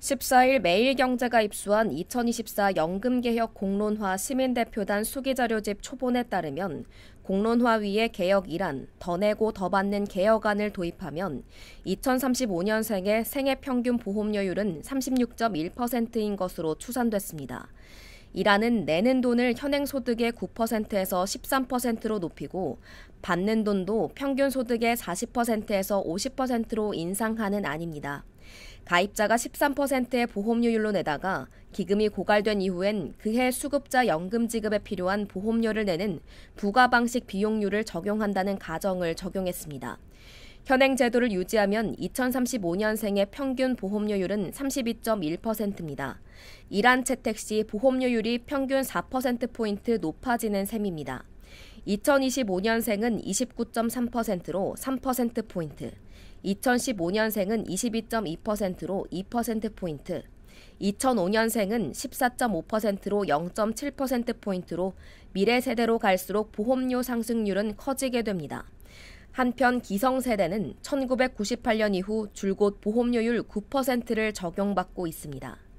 14일 매일경제가 입수한 2024 연금개혁 공론화 시민대표단 수기자료집 초본에 따르면 공론화위에 개혁이란 더 내고 더 받는 개혁안을 도입하면 2035년생의 생애평균 보험료율은 36.1%인 것으로 추산됐습니다. 일하는 내는 돈을 현행 소득의 9%에서 13%로 높이고 받는 돈도 평균 소득의 40%에서 50%로 인상하는 안입니다. 가입자가 13%의 보험료율로 내다가 기금이 고갈된 이후엔 그해 수급자 연금 지급에 필요한 보험료를 내는 부가 방식 비용률을 적용한다는 가정을 적용했습니다. 현행 제도를 유지하면 2035년생의 평균 보험료율은 32.1%입니다. 이란 채택 시 보험료율이 평균 4%포인트 높아지는 셈입니다. 2025년생은 29.3%로 3%포인트, 2015년생은 22.2%로 2%포인트, 2005년생은 14.5%로 0.7%포인트로 미래 세대로 갈수록 보험료 상승률은 커지게 됩니다. 한편 기성세대는 1998년 이후 줄곧 보험료율 9%를 적용받고 있습니다.